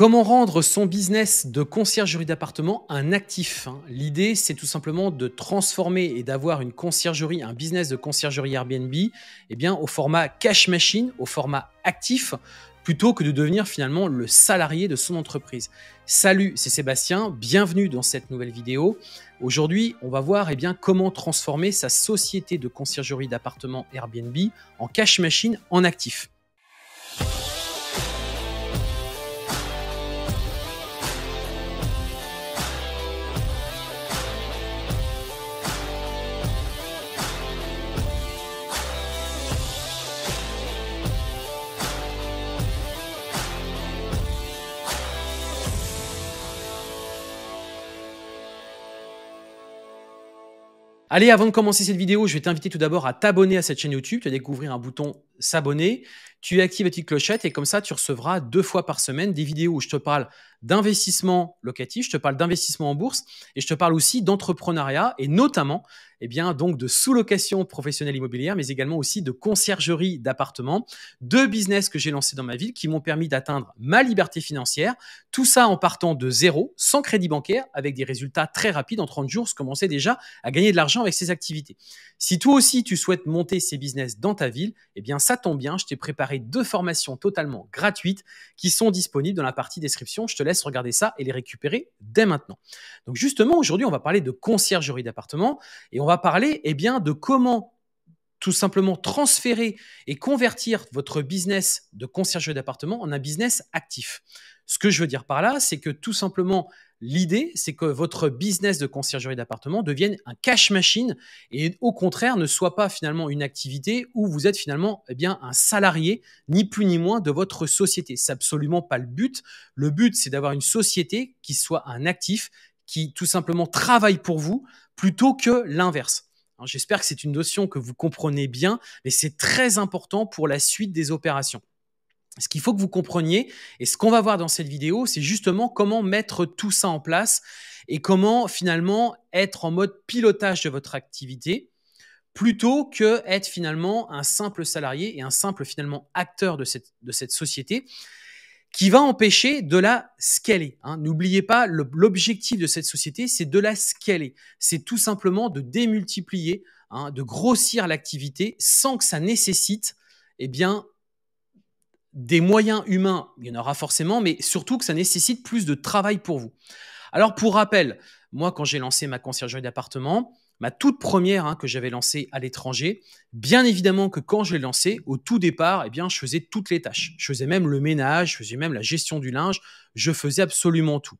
Comment rendre son business de conciergerie d'appartement un actif hein? L'idée, c'est tout simplement de transformer et d'avoir une conciergerie, un business de conciergerie Airbnb, eh bien, au format cash machine, au format actif, plutôt que de devenir finalement le salarié de son entreprise. Salut, c'est Sébastien, bienvenue dans cette nouvelle vidéo. Aujourd'hui, on va voir eh bien, comment transformer sa société de conciergerie d'appartement Airbnb en cash machine en actif. Allez, avant de commencer cette vidéo, je vais t'inviter tout d'abord à t'abonner à cette chaîne YouTube. Tu vas découvrir un bouton s'abonner. Tu actives la petite clochette et comme ça, tu recevras deux fois par semaine des vidéos où je te parle d'investissement locatif, je te parle d'investissement en bourse et je te parle aussi d'entrepreneuriat et notamment eh bien, donc de sous-location professionnelle immobilière, mais également aussi de conciergerie d'appartements. Deux business que j'ai lancés dans ma ville qui m'ont permis d'atteindre ma liberté financière. Tout ça en partant de zéro, sans crédit bancaire, avec des résultats très rapides. En 30 jours, je commençais déjà à gagner de l'argent avec ces activités. Si toi aussi, tu souhaites monter ces business dans ta ville, eh bien, ça tombe bien. Je t'ai préparé deux formations totalement gratuites qui sont disponibles dans la partie description. Je te laisse regarder ça et les récupérer dès maintenant. Donc, justement, aujourd'hui, on va parler de conciergerie d'appartements et on va va parler eh bien, de comment tout simplement transférer et convertir votre business de conciergerie d'appartement en un business actif. Ce que je veux dire par là, c'est que tout simplement, l'idée, c'est que votre business de conciergerie d'appartement devienne un cash machine et au contraire ne soit pas finalement une activité où vous êtes finalement eh bien, un salarié, ni plus ni moins de votre société. C'est absolument pas le but. Le but, c'est d'avoir une société qui soit un actif, qui tout simplement travaille pour vous plutôt que l'inverse. Hein, j'espère que c'est une notion que vous comprenez bien, mais c'est très important pour la suite des opérations. Ce qu'il faut que vous compreniez, et ce qu'on va voir dans cette vidéo, c'est justement comment mettre tout ça en place et comment finalement être en mode pilotage de votre activité plutôt que être finalement un simple salarié et un simple finalement acteur de cette, de cette société qui va empêcher de la scaler. Hein. N'oubliez pas, l'objectif de cette société, c'est de la scaler. C'est tout simplement de démultiplier, hein, de grossir l'activité sans que ça nécessite eh bien, des moyens humains. Il y en aura forcément, mais surtout que ça nécessite plus de travail pour vous. Alors, pour rappel, moi, quand j'ai lancé ma conciergerie d'appartement, ma toute première hein, que j'avais lancée à l'étranger, bien évidemment que quand je l'ai lancée, au tout départ, eh bien, je faisais toutes les tâches. Je faisais même le ménage, je faisais même la gestion du linge, je faisais absolument tout.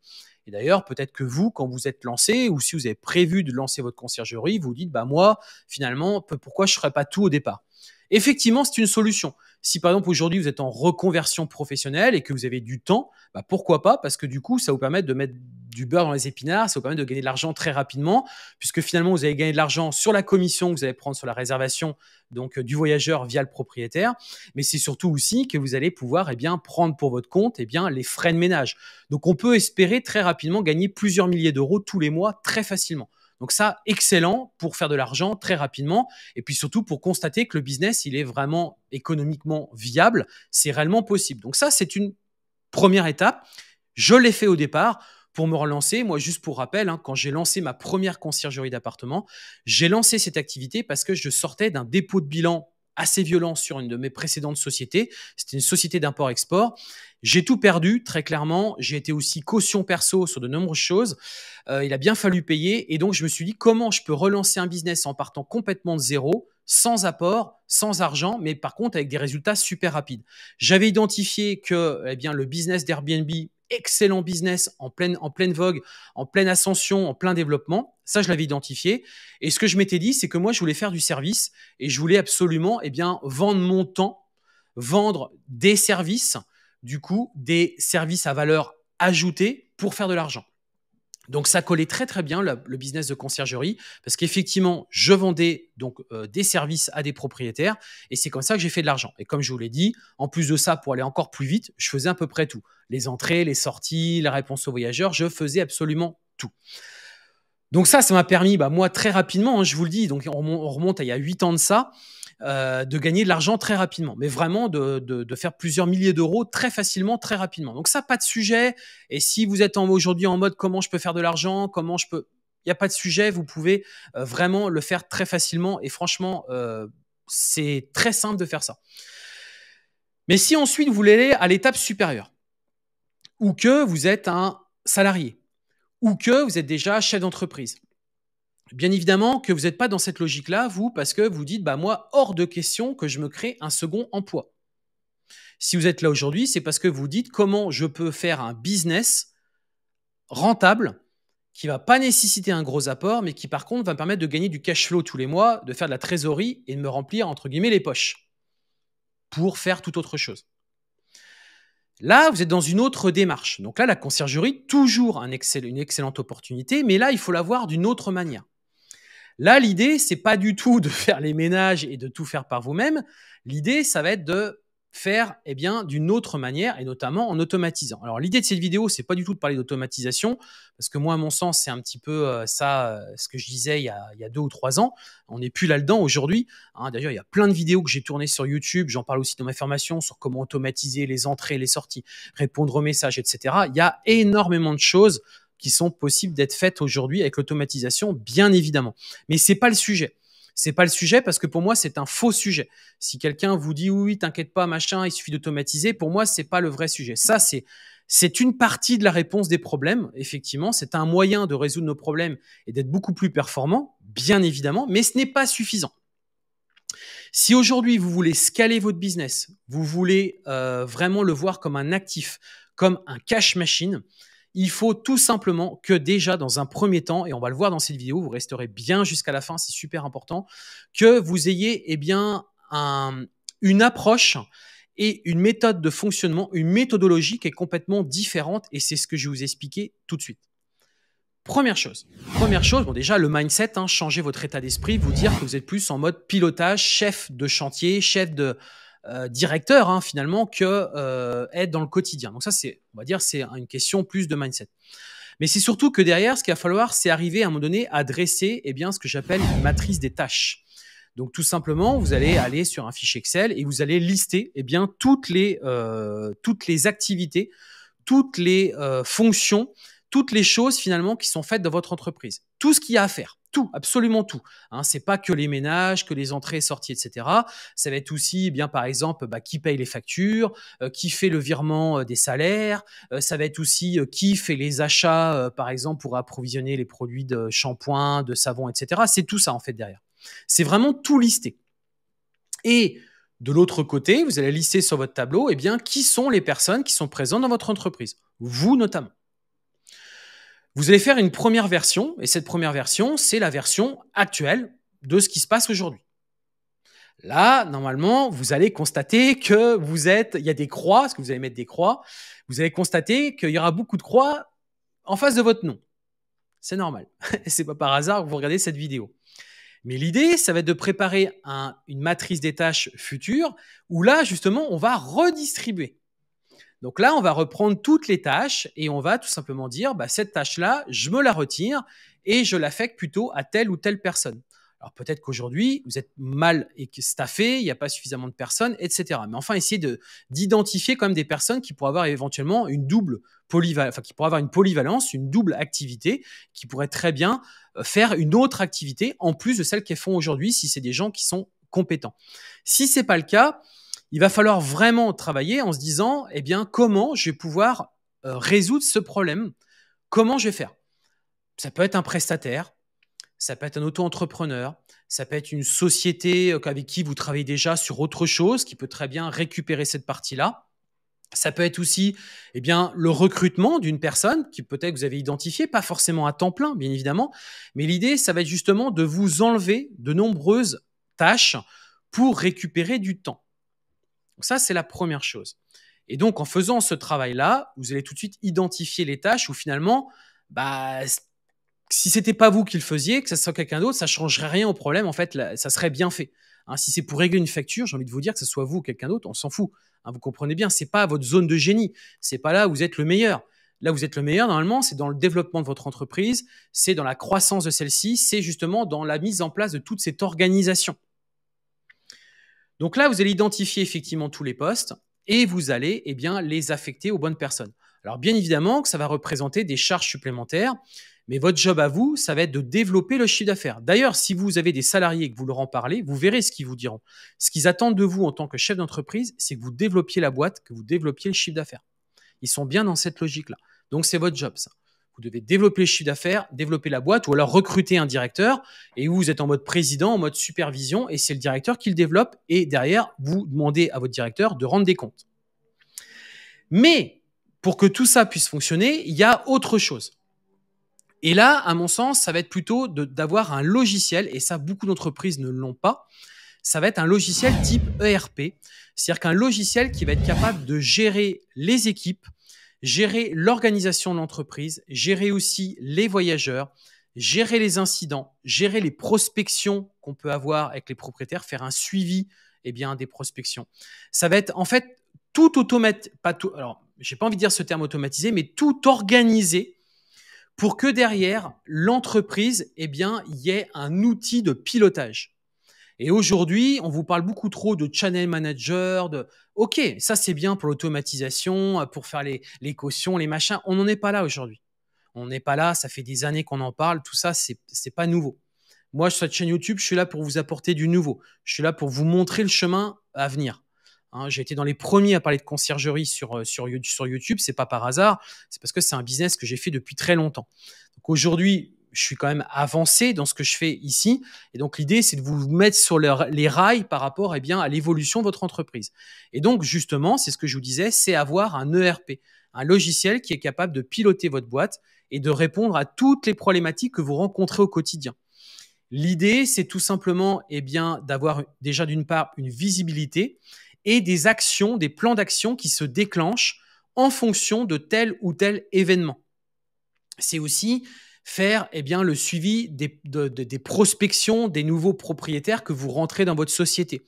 Et d'ailleurs, peut-être que vous, quand vous êtes lancé ou si vous avez prévu de lancer votre conciergerie, vous dites, bah moi, finalement, pourquoi je ne ferais pas tout au départ Effectivement, c'est une solution. Si par exemple aujourd'hui vous êtes en reconversion professionnelle et que vous avez du temps, bah, pourquoi pas Parce que du coup, ça vous permet de mettre du beurre dans les épinards, ça vous permet de gagner de l'argent très rapidement, puisque finalement vous allez gagner de l'argent sur la commission que vous allez prendre sur la réservation donc euh, du voyageur via le propriétaire, mais c'est surtout aussi que vous allez pouvoir eh bien prendre pour votre compte eh bien les frais de ménage. Donc on peut espérer très rapidement gagner plusieurs milliers d'euros tous les mois très facilement. Donc ça, excellent pour faire de l'argent très rapidement et puis surtout pour constater que le business, il est vraiment économiquement viable, c'est réellement possible. Donc ça, c'est une première étape. Je l'ai fait au départ pour me relancer. Moi, juste pour rappel, hein, quand j'ai lancé ma première conciergerie d'appartement, j'ai lancé cette activité parce que je sortais d'un dépôt de bilan assez violent sur une de mes précédentes sociétés. C'était une société d'import-export. J'ai tout perdu, très clairement. J'ai été aussi caution perso sur de nombreuses choses. Euh, il a bien fallu payer. Et donc, je me suis dit, comment je peux relancer un business en partant complètement de zéro, sans apport, sans argent, mais par contre avec des résultats super rapides. J'avais identifié que eh bien, le business d'Airbnb excellent business en pleine, en pleine vogue, en pleine ascension, en plein développement. Ça, je l'avais identifié. Et ce que je m'étais dit, c'est que moi, je voulais faire du service et je voulais absolument eh bien, vendre mon temps, vendre des services, du coup, des services à valeur ajoutée pour faire de l'argent. Donc ça collait très très bien le, business de conciergerie parce qu'effectivement je vendais donc euh, des services à des propriétaires et c'est comme ça que j'ai fait de l'argent. Et comme je vous l'ai dit, en plus de ça pour aller encore plus vite, je faisais à peu près tout les entrées, les sorties, la réponse aux voyageurs, je faisais absolument tout. Donc ça, ça m'a permis, bah, moi très rapidement, hein, je vous le dis, donc on remonte à il y a huit ans de ça, euh, de gagner de l'argent très rapidement, mais vraiment de, faire plusieurs milliers d'euros très facilement, très rapidement. Donc ça, pas de sujet. Et si vous êtes aujourd'hui en mode comment je peux faire de l'argent, comment je peux... Il n'y a pas de sujet, vous pouvez euh, vraiment le faire très facilement. Et franchement, euh, c'est très simple de faire ça. Mais si ensuite vous voulez aller à l'étape supérieure, ou que vous êtes un salarié, ou que vous êtes déjà chef d'entreprise, Bien évidemment que vous n'êtes pas dans cette logique-là, vous, parce que vous dites, bah moi, hors de question que je me crée un second emploi. Si vous êtes là aujourd'hui, c'est parce que vous dites comment je peux faire un business rentable qui va pas nécessiter un gros apport, mais qui par contre va me permettre de gagner du cash flow tous les mois, de faire de la trésorerie et de me remplir entre guillemets les poches pour faire tout autre chose. Là, vous êtes dans une autre démarche. Donc là, la conciergerie, toujours une excellente opportunité, mais là, il faut la voir d'une autre manière. Là, l'idée, c'est pas du tout de faire les ménages et de tout faire par vous-même. L'idée, ça va être de faire eh bien d'une autre manière et notamment en automatisant. Alors l'idée de cette vidéo, c'est pas du tout de parler d'automatisation parce que moi à mon sens, c'est un petit peu euh, ça euh, ce que je disais il y a, deux ou trois ans. On n'est plus là-dedans aujourd'hui. Hein. D'ailleurs, il y a plein de vidéos que j'ai tournées sur YouTube. J'en parle aussi dans ma formation sur comment automatiser les entrées, les sorties, répondre aux messages, etc. Il y a énormément de choses qui sont possibles d'être faites aujourd'hui avec l'automatisation, bien évidemment. Mais c'est pas le sujet. C'est pas le sujet parce que pour moi c'est un faux sujet. Si quelqu'un vous dit oui, oui t'inquiète pas machin, il suffit d'automatiser, pour moi ce n'est pas le vrai sujet. Ça c'est c'est une partie de la réponse des problèmes, effectivement. C'est un moyen de résoudre nos problèmes et d'être beaucoup plus performant, bien évidemment, mais ce n'est pas suffisant. Si aujourd'hui vous voulez scaler votre business, vous voulez euh, vraiment le voir comme un actif, comme un cash machine, il faut tout simplement que déjà dans un premier temps, et on va le voir dans cette vidéo, vous resterez bien jusqu'à la fin, c'est super important, que vous ayez eh bien une approche et une méthode de fonctionnement, une méthodologie qui est complètement différente, et c'est ce que je vais vous expliquer tout de suite. Première chose, première chose, bon déjà le mindset, hein, changer votre état d'esprit, vous dire que vous êtes plus en mode pilotage, chef de chantier, chef de, euh, directeur hein, finalement que euh, être dans le quotidien. Donc ça, c'est, on va dire, c'est une question plus de mindset. Mais c'est surtout que derrière, ce qu'il va falloir, c'est arriver à un moment donné à dresser eh bien, ce que j'appelle une matrice des tâches. Donc tout simplement, vous allez aller sur un fichier Excel et vous allez lister eh bien, toutes, les, euh, toutes les activités, toutes les euh, fonctions, toutes les choses finalement qui sont faites dans votre entreprise. Tout ce qu'il y a à faire tout, absolument tout. Hein, c'est pas que les ménages, que les entrées, sorties, etc. Ça va être aussi, eh bien par exemple, bah, qui paye les factures, euh, qui fait le virement euh, des salaires. Euh, ça va être aussi qui fait les achats, par exemple, pour approvisionner les produits de shampoing, de savon, etc. C'est tout ça en fait derrière. C'est vraiment tout listé. Et de l'autre côté, vous allez lister sur votre tableau, eh bien, qui sont les personnes qui sont présentes dans votre entreprise, vous notamment. Vous allez faire une première version, et cette première version, c'est la version actuelle de ce qui se passe aujourd'hui. Là, normalement, vous allez constater que vous êtes, il y a des croix, parce que vous allez mettre des croix, vous allez constater qu'il y aura beaucoup de croix en face de votre nom. C'est normal. c'est pas par hasard que vous regardez cette vidéo. Mais l'idée, ça va être de préparer une matrice des tâches futures où là, justement, on va redistribuer. Donc là, on va reprendre toutes les tâches et on va tout simplement dire, bah, cette tâche-là, je me la retire et je l'affecte plutôt à telle ou telle personne. Alors peut-être qu'aujourd'hui, vous êtes mal staffé, il n'y a pas suffisamment de personnes, etc. Mais enfin, essayez d'identifier quand même des personnes qui pourraient avoir éventuellement une double polyvalence, enfin, qui pourraient avoir une polyvalence, une double activité, qui pourraient très bien euh, faire une autre activité en plus de celle qu'elles font aujourd'hui si c'est des gens qui sont compétents. Si ce n'est pas le cas, il va falloir vraiment travailler en se disant, eh bien, comment je vais pouvoir euh, résoudre ce problème Comment je vais faire Ça peut être un prestataire, ça peut être un auto-entrepreneur, ça peut être une société euh, avec qui vous travaillez déjà sur autre chose qui peut très bien récupérer cette partie-là. Ça peut être aussi eh bien, le recrutement d'une personne qui peut-être vous avez identifié, pas forcément à temps plein, bien évidemment, mais l'idée, ça va être justement de vous enlever de nombreuses tâches pour récupérer du temps. Donc ça, c'est la première chose. Et donc, en faisant ce travail-là, vous allez tout de suite identifier les tâches où finalement, bah, si c'était pas vous qui le faisiez, que ce soit quelqu'un d'autre, ça ne changerait rien au problème. En fait, ça serait bien fait. Hein, si c'est pour régler une facture, j'ai envie de vous dire que ce soit vous ou quelqu'un d'autre, on s'en fout. Hein, vous comprenez bien, c'est pas votre zone de génie. C'est pas là où vous êtes le meilleur. Là où vous êtes le meilleur, normalement, c'est dans le développement de votre entreprise, c'est dans la croissance de celle-ci, c'est justement dans la mise en place de toute cette organisation. Donc là, vous allez identifier effectivement tous les postes et vous allez eh bien, les affecter aux bonnes personnes. Alors bien évidemment que ça va représenter des charges supplémentaires, mais votre job à vous, ça va être de développer le chiffre d'affaires. D'ailleurs, si vous avez des salariés et que vous leur en parlez, vous verrez ce qu'ils vous diront. Ce qu'ils attendent de vous en tant que chef d'entreprise, c'est que vous développiez la boîte, que vous développiez le chiffre d'affaires. Ils sont bien dans cette logique-là. Donc c'est votre job ça vous devez développer le chiffre d'affaires, développer la boîte ou alors recruter un directeur et vous, vous êtes en mode président, en mode supervision et c'est le directeur qui le développe et derrière, vous demandez à votre directeur de rendre des comptes. Mais pour que tout ça puisse fonctionner, il y a autre chose. Et là, à mon sens, ça va être plutôt d'avoir un logiciel, et ça, beaucoup d'entreprises ne l'ont pas. Ça va être un logiciel type ERP, c'est-à-dire qu'un logiciel qui va être capable de gérer les équipes, gérer l'organisation de l'entreprise, gérer aussi les voyageurs, gérer les incidents, gérer les prospections qu'on peut avoir avec les propriétaires, faire un suivi eh bien, des prospections. Ça va être en fait tout automatisé, pas tout, alors j'ai pas envie de dire ce terme automatisé, mais tout organisé pour que derrière l'entreprise, eh bien, il y ait un outil de pilotage. Et aujourd'hui, on vous parle beaucoup trop de channel manager, de Ok, ça c'est bien pour l'automatisation, euh, pour faire les, cautions, les machins. On n'en est pas là aujourd'hui. On n'est pas là, ça fait des années qu'on en parle, tout ça, c'est pas nouveau. Moi, sur cette chaîne YouTube, je suis là pour vous apporter du nouveau. Je suis là pour vous montrer le chemin à venir. Hein. j'ai été dans les premiers à parler de conciergerie sur, euh, sur, sur YouTube, c'est pas par hasard, c'est parce que c'est un business que j'ai fait depuis très longtemps. Donc aujourd'hui, je suis quand même avancé dans ce que je fais ici. Et donc, l'idée, c'est de vous mettre sur les rails par rapport et eh bien, à l'évolution de votre entreprise. Et donc, justement, c'est ce que je vous disais, c'est avoir un ERP, un logiciel qui est capable de piloter votre boîte et de répondre à toutes les problématiques que vous rencontrez au quotidien. L'idée, c'est tout simplement et eh bien, d'avoir déjà d'une part une visibilité et des actions, des plans d'action qui se déclenchent en fonction de tel ou tel événement. C'est aussi faire eh bien, le suivi des, prospections des nouveaux propriétaires que vous rentrez dans votre société.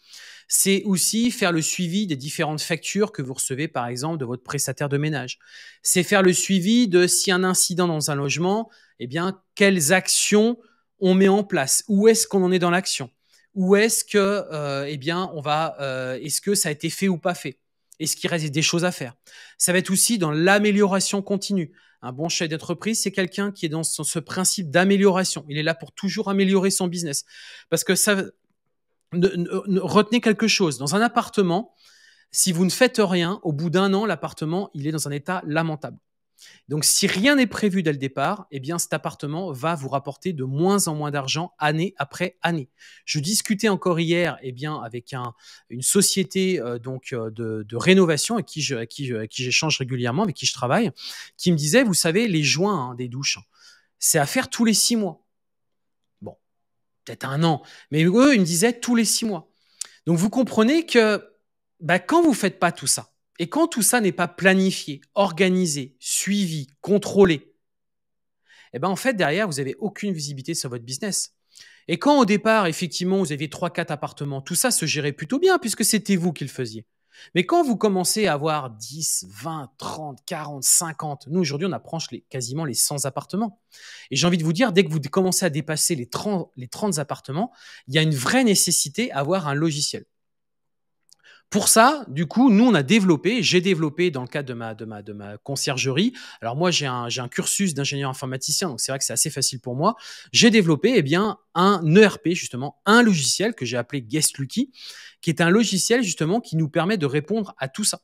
C'est aussi faire le suivi des différentes factures que vous recevez, par exemple, de votre prestataire de ménage. C'est faire le suivi de si un incident dans un logement, eh bien, quelles actions on met en place Où est-ce qu'on en est dans l'action Où est-ce que, euh, eh bien, on va, euh, est-ce que ça a été fait ou pas fait Est-ce qu'il reste des choses à faire Ça va être aussi dans l'amélioration continue. Un bon chef d'entreprise, c'est quelqu'un qui est dans ce principe d'amélioration. Il est là pour toujours améliorer son business. Parce que ça, retenez quelque chose. Dans un appartement, si vous ne faites rien, au bout d'un an, l'appartement, il est dans un état lamentable. Donc, si rien n'est prévu dès le départ, eh bien, cet appartement va vous rapporter de moins en moins d'argent année après année. Je discutais encore hier, eh bien, avec une société euh, donc euh, de, rénovation à qui j'échange régulièrement, avec qui je travaille, qui me disait, vous savez, les joints hein, des douches, c'est à faire tous les six mois. Bon, peut-être un an, mais eux, ils me disaient tous les six mois. Donc, vous comprenez que bah, quand vous faites pas tout ça, et quand tout ça n'est pas planifié, organisé, suivi, contrôlé, eh ben en fait, derrière, vous n'avez aucune visibilité sur votre business. Et quand au départ, effectivement, vous aviez 3-4 appartements, tout ça se gérait plutôt bien puisque c'était vous qui le faisiez. Mais quand vous commencez à avoir 10, 20, 30, 40, 50, nous aujourd'hui on approche quasiment les 100 appartements. Et j'ai envie de vous dire, dès que vous commencez à dépasser les 30, les 30 appartements, il y a une vraie nécessité à avoir un logiciel. Pour ça, du coup, nous, on a développé, j'ai développé dans le cadre de ma, de ma, de ma conciergerie. Alors moi, j'ai un, un, cursus d'ingénieur informaticien, donc c'est vrai que c'est assez facile pour moi. J'ai développé eh bien, un ERP, justement, un logiciel que j'ai appelé Guest Lucky, qui est un logiciel, justement, qui nous permet de répondre à tout ça.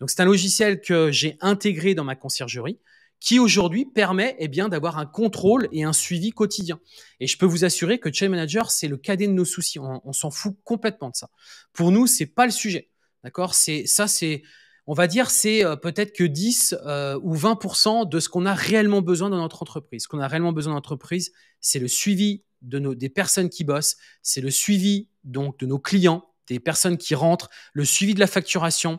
Donc c'est un logiciel que j'ai intégré dans ma conciergerie, qui aujourd'hui permet eh bien d'avoir un contrôle et un suivi quotidien. Et je peux vous assurer que Chain Manager, c'est le cadet de nos soucis. On, s'en fout complètement de ça. Pour nous, c'est pas le sujet. D'accord C'est ça, c'est on va dire c'est euh, peut-être que 10 euh, ou 20% de ce qu'on a réellement besoin dans notre entreprise. Ce qu'on a réellement besoin dans entreprise, c'est le suivi de nos, des personnes qui bossent, c'est le suivi donc de nos clients, des personnes qui rentrent, le suivi de la facturation,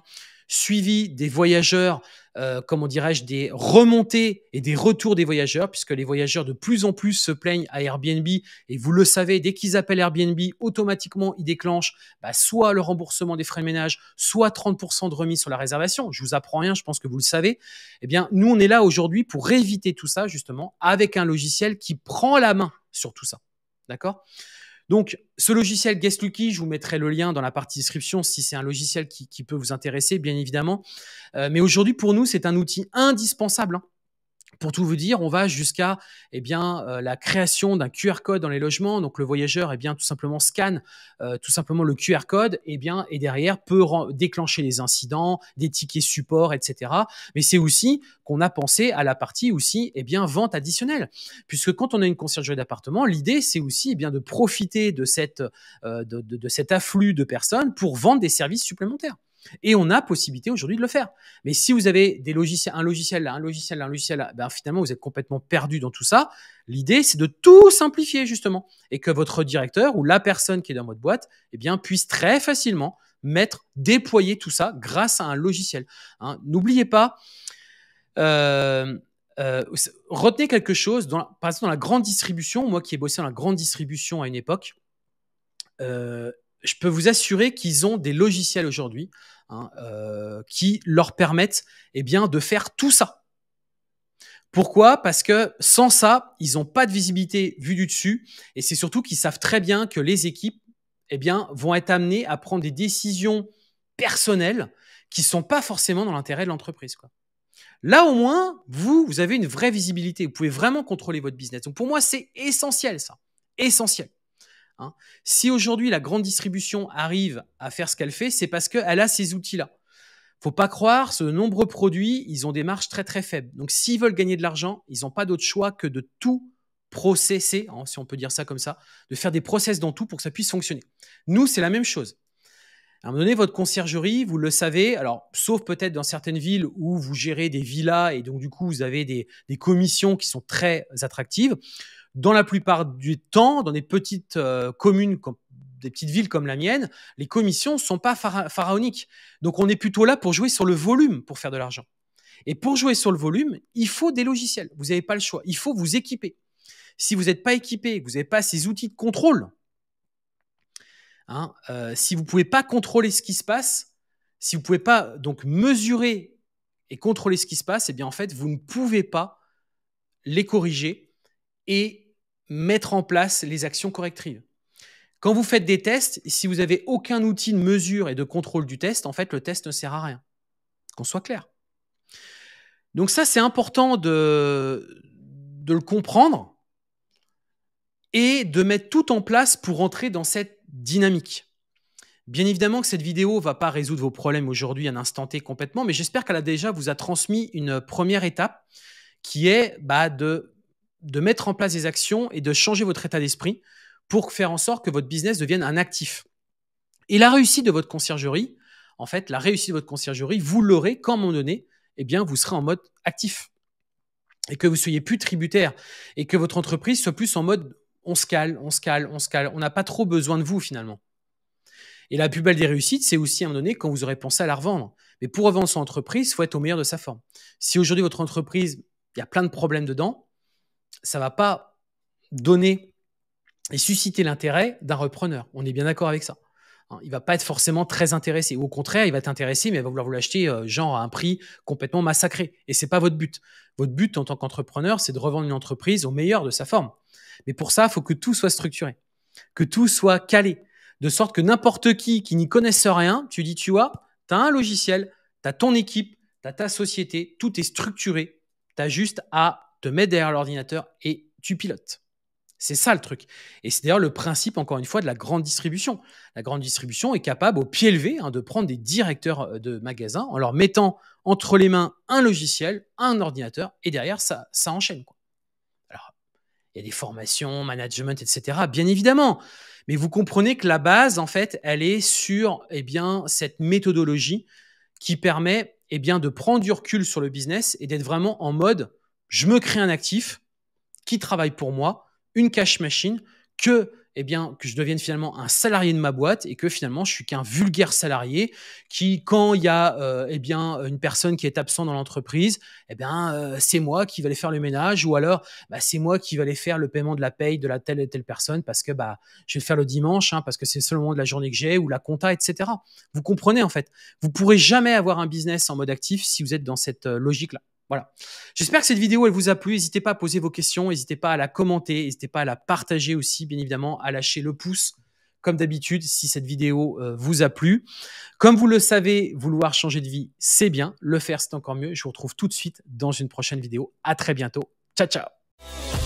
suivi des voyageurs, euh, comment dirais-je, des remontées et des retours des voyageurs, puisque les voyageurs de plus en plus se plaignent à Airbnb. Et vous le savez, dès qu'ils appellent Airbnb, automatiquement, ils déclenchent bah, soit le remboursement des frais de ménage, soit 30% de remise sur la réservation. Je vous apprends rien, je pense que vous le savez. Eh bien, nous, on est là aujourd'hui pour éviter tout ça, justement, avec un logiciel qui prend la main sur tout ça. D'accord donc, ce logiciel GuestLucky, je vous mettrai le lien dans la partie description si c'est un logiciel qui, peut vous intéresser, bien évidemment. Euh, mais aujourd'hui, pour nous, c'est un outil indispensable. Hein. Pour tout vous dire, on va jusqu'à eh bien euh, la création d'un QR code dans les logements. Donc le voyageur eh bien tout simplement scanne euh, tout simplement le QR code et eh bien et derrière peut déclencher les incidents, des tickets support, etc. Mais c'est aussi qu'on a pensé à la partie aussi eh bien vente additionnelle, puisque quand on a une conciergerie d'appartement, l'idée c'est aussi eh bien de profiter de cette euh, de, de cet afflux de personnes pour vendre des services supplémentaires. Et on a possibilité aujourd'hui de le faire. Mais si vous avez des logiciels, un logiciel là, un logiciel là, un logiciel là, ben finalement, vous êtes complètement perdu dans tout ça. L'idée, c'est de tout simplifier, justement. Et que votre directeur ou la personne qui est dans votre boîte, eh bien, puisse très facilement mettre, déployer tout ça grâce à un logiciel. Hein, n'oubliez pas, euh, euh, retenez quelque chose, dans par exemple dans la grande distribution, moi qui ai bossé dans la grande distribution à une époque, euh, je peux vous assurer qu'ils ont des logiciels aujourd'hui hein, euh, qui leur permettent eh bien, de faire tout ça. Pourquoi Parce que sans ça, ils n'ont pas de visibilité vue du dessus et c'est surtout qu'ils savent très bien que les équipes eh bien, vont être amenées à prendre des décisions personnelles qui ne sont pas forcément dans l'intérêt de l'entreprise. Là, au moins, vous, vous avez une vraie visibilité. Vous pouvez vraiment contrôler votre business. Donc, pour moi, c'est essentiel, ça. Essentiel. Hein. Si aujourd'hui la grande distribution arrive à faire ce qu'elle fait, c'est parce qu'elle a ces outils-là. Faut pas croire, ce nombreux produits, ils ont des marges très très faibles. Donc s'ils veulent gagner de l'argent, ils n'ont pas d'autre choix que de tout processer, hein, si on peut dire ça comme ça, de faire des process dans tout pour que ça puisse fonctionner. Nous, c'est la même chose. À un moment donné, votre conciergerie, vous le savez, alors sauf peut-être dans certaines villes où vous gérez des villas et donc du coup vous avez des, des commissions qui sont très attractives dans la plupart du temps, dans des petites euh, communes, comme, des petites villes comme la mienne, les commissions ne sont pas pharaoniques. Donc on est plutôt là pour jouer sur le volume pour faire de l'argent. Et pour jouer sur le volume, il faut des logiciels. Vous n'avez pas le choix. Il faut vous équiper. Si vous n'êtes pas équipé, vous n'avez pas ces outils de contrôle, hein, euh, si vous ne pouvez pas contrôler ce qui se passe, si vous ne pouvez pas donc mesurer et contrôler ce qui se passe, eh bien en fait, vous ne pouvez pas les corriger et mettre en place les actions correctives. Quand vous faites des tests, si vous n'avez aucun outil de mesure et de contrôle du test, en fait, le test ne sert à rien. Qu'on soit clair. Donc ça, c'est important de, le comprendre et de mettre tout en place pour entrer dans cette dynamique. Bien évidemment que cette vidéo ne va pas résoudre vos problèmes aujourd'hui à un T complètement, mais j'espère qu'elle a déjà vous a transmis une première étape qui est bah, de de mettre en place des actions et de changer votre état d'esprit pour faire en sorte que votre business devienne un actif. Et la réussite de votre conciergerie, en fait, la réussite de votre conciergerie, vous l'aurez quand à un moment donné, eh bien, vous serez en mode actif et que vous soyez plus tributaire et que votre entreprise soit plus en mode on se cale, on se cale, on se cale, on n'a pas trop besoin de vous finalement. Et la plus belle des réussites, c'est aussi à un moment donné quand vous aurez pensé à la revendre. Mais pour revendre son entreprise, il faut être au meilleur de sa forme. Si aujourd'hui votre entreprise, il y a plein de problèmes dedans, ça va pas donner et susciter l'intérêt d'un repreneur. On est bien d'accord avec ça. Hein, il va pas être forcément très intéressé. au contraire, il va t'intéresser mais il va vouloir vous l'acheter euh, genre à un prix complètement massacré. Et c'est pas votre but. Votre but en tant qu'entrepreneur, c'est de revendre une entreprise au meilleur de sa forme. Mais pour ça, il faut que tout soit structuré, que tout soit calé, de sorte que n'importe qui qui n'y connaisse rien, tu dis, tu vois, tu as un logiciel, tu as ton équipe, tu as ta société, tout est structuré. Tu as juste à te mets derrière l'ordinateur et tu pilotes. C'est ça le truc. Et c'est d'ailleurs le principe, encore une fois, de la grande distribution. La grande distribution est capable, au pied levé, hein, de prendre des directeurs euh, de magasins en leur mettant entre les mains un logiciel, un ordinateur, et derrière, ça, ça enchaîne. Quoi. Alors, il y a des formations, management, etc., bien évidemment. Mais vous comprenez que la base, en fait, elle est sur eh bien, cette méthodologie qui permet eh bien, de prendre du recul sur le business et d'être vraiment en mode je me crée un actif qui travaille pour moi, une cash machine, que, eh bien, que je devienne finalement un salarié de ma boîte et que finalement je suis qu'un vulgaire salarié qui, quand il y a euh, eh bien, une personne qui est absente dans l'entreprise, eh bien, euh, c'est moi qui vais aller faire le ménage ou alors bah, c'est moi qui vais aller faire le paiement de la paye de la telle et telle personne parce que bah, je vais le faire le dimanche, hein, parce que c'est seulement de la journée que j'ai ou la compta, etc. Vous comprenez en fait. Vous pourrez jamais avoir un business en mode actif si vous êtes dans cette euh, logique-là. Voilà. J'espère que cette vidéo, elle vous a plu. N'hésitez pas à poser vos questions, n'hésitez pas à la commenter, n'hésitez pas à la partager aussi, bien évidemment, à lâcher le pouce, comme d'habitude, si cette vidéo euh, vous a plu. Comme vous le savez, vouloir changer de vie, c'est bien. Le faire, c'est encore mieux. Je vous retrouve tout de suite dans une prochaine vidéo. À très bientôt. Ciao, ciao.